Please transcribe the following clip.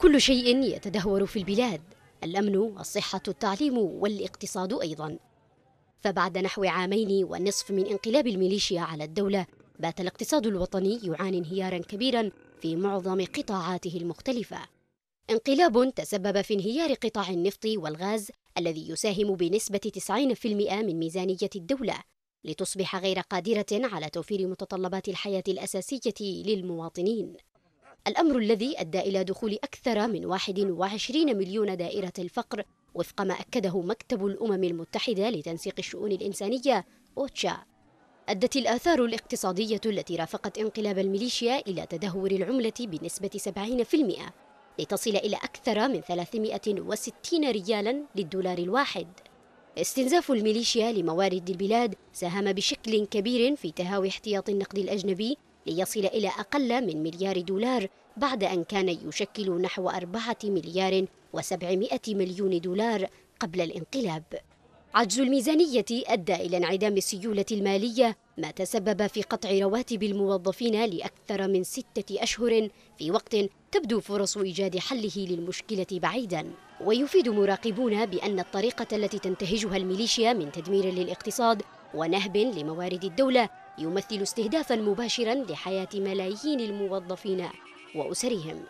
كل شيء يتدهور في البلاد الأمن الصحة التعليم والاقتصاد أيضا فبعد نحو عامين ونصف من انقلاب الميليشيا على الدولة بات الاقتصاد الوطني يعاني انهيارا كبيرا في معظم قطاعاته المختلفة انقلاب تسبب في انهيار قطاع النفط والغاز الذي يساهم بنسبة 90% من ميزانية الدولة لتصبح غير قادرة على توفير متطلبات الحياة الأساسية للمواطنين الأمر الذي أدى إلى دخول أكثر من 21 مليون دائرة الفقر وفق ما أكده مكتب الأمم المتحدة لتنسيق الشؤون الإنسانية أوتشا أدت الآثار الاقتصادية التي رافقت انقلاب الميليشيا إلى تدهور العملة بنسبة 70% لتصل إلى أكثر من 360 ريالا للدولار الواحد استنزاف الميليشيا لموارد البلاد ساهم بشكل كبير في تهاوي احتياط النقد الأجنبي ليصل إلى أقل من مليار دولار بعد أن كان يشكل نحو أربعة مليار وسبعمائة مليون دولار قبل الانقلاب عجز الميزانية أدى إلى انعدام السيولة المالية ما تسبب في قطع رواتب الموظفين لأكثر من ستة أشهر في وقت تبدو فرص إيجاد حله للمشكلة بعيدا ويفيد مراقبون بأن الطريقة التي تنتهجها الميليشيا من تدمير للاقتصاد ونهب لموارد الدولة يمثل استهدافا مباشرا لحياة ملايين الموظفين وأسرهم